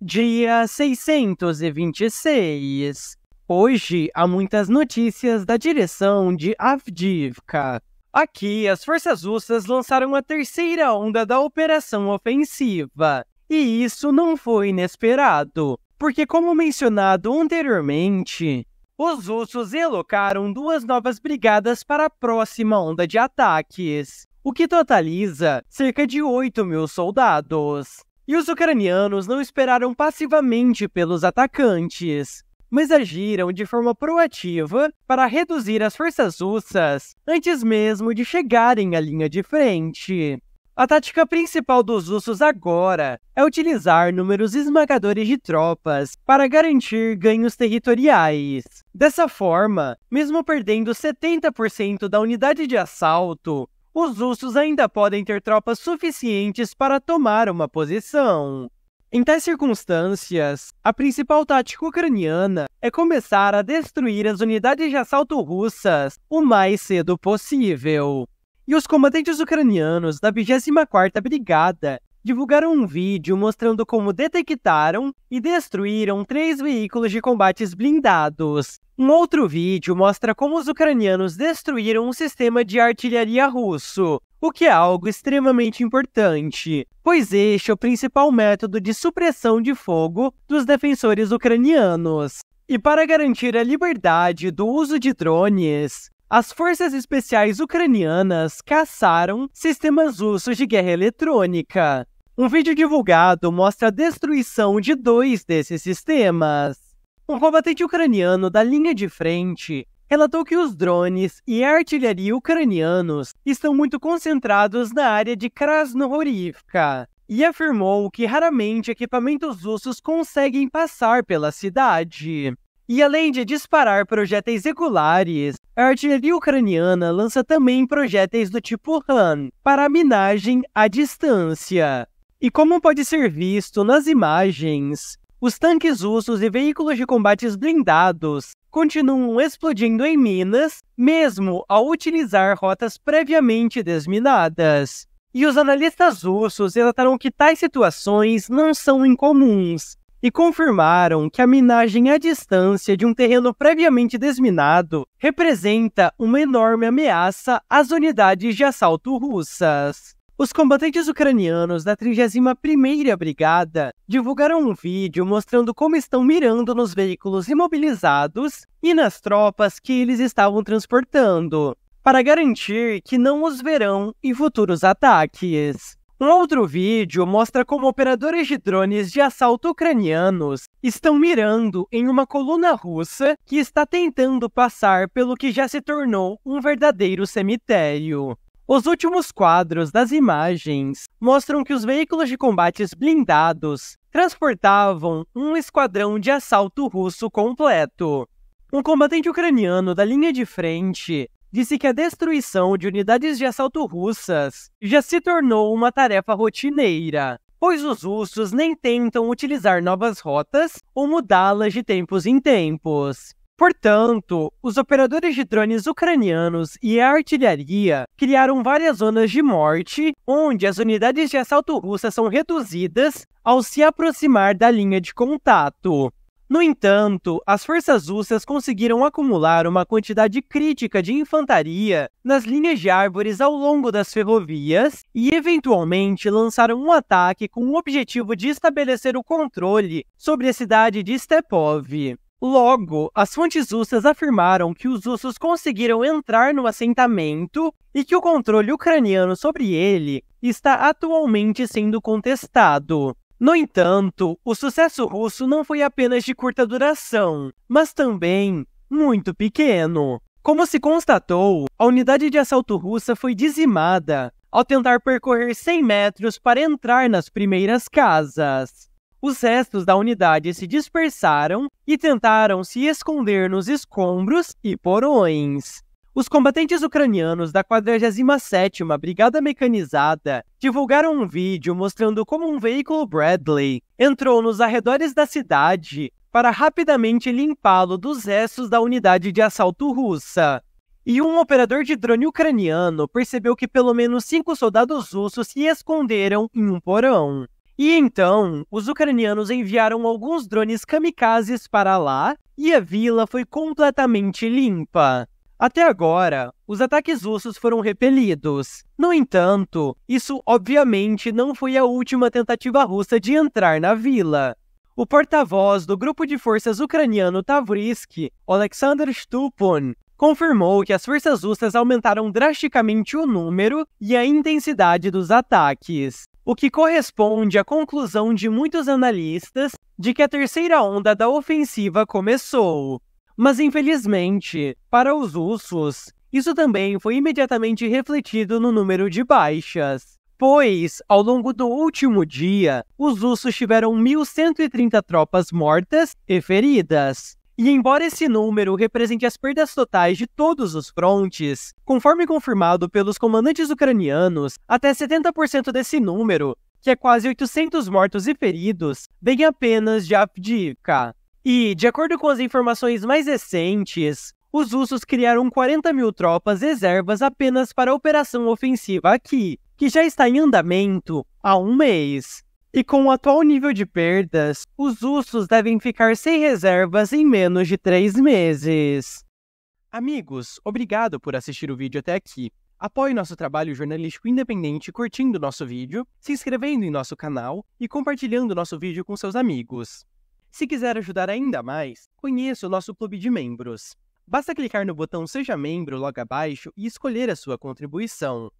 Dia 626. Hoje há muitas notícias da direção de Avdivka. Aqui, as forças russas lançaram a terceira onda da operação ofensiva. E isso não foi inesperado, porque, como mencionado anteriormente, os russos elocaram duas novas brigadas para a próxima onda de ataques, o que totaliza cerca de 8 mil soldados. E os ucranianos não esperaram passivamente pelos atacantes, mas agiram de forma proativa para reduzir as forças russas antes mesmo de chegarem à linha de frente. A tática principal dos russos agora é utilizar números esmagadores de tropas para garantir ganhos territoriais. Dessa forma, mesmo perdendo 70% da unidade de assalto, os russos ainda podem ter tropas suficientes para tomar uma posição. Em tais circunstâncias, a principal tática ucraniana é começar a destruir as unidades de assalto russas o mais cedo possível. E os comandantes ucranianos da 24ª Brigada divulgaram um vídeo mostrando como detectaram e destruíram três veículos de combates blindados um outro vídeo mostra como os ucranianos destruíram um sistema de artilharia russo, o que é algo extremamente importante, pois este é o principal método de supressão de fogo dos defensores ucranianos. E para garantir a liberdade do uso de drones, as forças especiais ucranianas caçaram sistemas russos de guerra eletrônica. Um vídeo divulgado mostra a destruição de dois desses sistemas. Um combatente ucraniano da linha de frente relatou que os drones e a artilharia ucranianos estão muito concentrados na área de Krasnohorivka e afirmou que raramente equipamentos russos conseguem passar pela cidade. E além de disparar projéteis regulares, a artilharia ucraniana lança também projéteis do tipo Han para minagem à distância. E como pode ser visto nas imagens, os tanques russos e veículos de combates blindados continuam explodindo em minas, mesmo ao utilizar rotas previamente desminadas. E os analistas russos relataram que tais situações não são incomuns e confirmaram que a minagem à distância de um terreno previamente desminado representa uma enorme ameaça às unidades de assalto russas. Os combatentes ucranianos da 31ª Brigada divulgaram um vídeo mostrando como estão mirando nos veículos imobilizados e nas tropas que eles estavam transportando, para garantir que não os verão em futuros ataques. Um outro vídeo mostra como operadores de drones de assalto ucranianos estão mirando em uma coluna russa que está tentando passar pelo que já se tornou um verdadeiro cemitério. Os últimos quadros das imagens mostram que os veículos de combates blindados transportavam um esquadrão de assalto russo completo. Um combatente ucraniano da linha de frente disse que a destruição de unidades de assalto russas já se tornou uma tarefa rotineira, pois os russos nem tentam utilizar novas rotas ou mudá-las de tempos em tempos. Portanto, os operadores de drones ucranianos e a artilharia criaram várias zonas de morte, onde as unidades de assalto russas são reduzidas ao se aproximar da linha de contato. No entanto, as forças russas conseguiram acumular uma quantidade crítica de infantaria nas linhas de árvores ao longo das ferrovias e, eventualmente, lançaram um ataque com o objetivo de estabelecer o controle sobre a cidade de Stepov. Logo, as fontes russas afirmaram que os russos conseguiram entrar no assentamento e que o controle ucraniano sobre ele está atualmente sendo contestado. No entanto, o sucesso russo não foi apenas de curta duração, mas também muito pequeno. Como se constatou, a unidade de assalto russa foi dizimada ao tentar percorrer 100 metros para entrar nas primeiras casas. Os restos da unidade se dispersaram e tentaram se esconder nos escombros e porões. Os combatentes ucranianos da 47ª Brigada Mecanizada divulgaram um vídeo mostrando como um veículo Bradley entrou nos arredores da cidade para rapidamente limpá-lo dos restos da unidade de assalto russa. E um operador de drone ucraniano percebeu que pelo menos cinco soldados russos se esconderam em um porão. E então, os ucranianos enviaram alguns drones kamikazes para lá e a vila foi completamente limpa. Até agora, os ataques russos foram repelidos. No entanto, isso obviamente não foi a última tentativa russa de entrar na vila. O porta-voz do grupo de forças ucraniano Tavrisk, Oleksandr Stupun, confirmou que as forças russas aumentaram drasticamente o número e a intensidade dos ataques o que corresponde à conclusão de muitos analistas de que a terceira onda da ofensiva começou. Mas infelizmente, para os russos, isso também foi imediatamente refletido no número de baixas. Pois, ao longo do último dia, os russos tiveram 1.130 tropas mortas e feridas, e embora esse número represente as perdas totais de todos os frontes, conforme confirmado pelos comandantes ucranianos, até 70% desse número, que é quase 800 mortos e feridos, vem apenas de Avdiivka. E, de acordo com as informações mais recentes, os russos criaram 40 mil tropas reservas apenas para a operação ofensiva aqui, que já está em andamento há um mês. E com o atual nível de perdas, os ursos devem ficar sem reservas em menos de três meses. Amigos, obrigado por assistir o vídeo até aqui. Apoie nosso trabalho jornalístico independente curtindo nosso vídeo, se inscrevendo em nosso canal e compartilhando nosso vídeo com seus amigos. Se quiser ajudar ainda mais, conheça o nosso clube de membros. Basta clicar no botão Seja Membro logo abaixo e escolher a sua contribuição.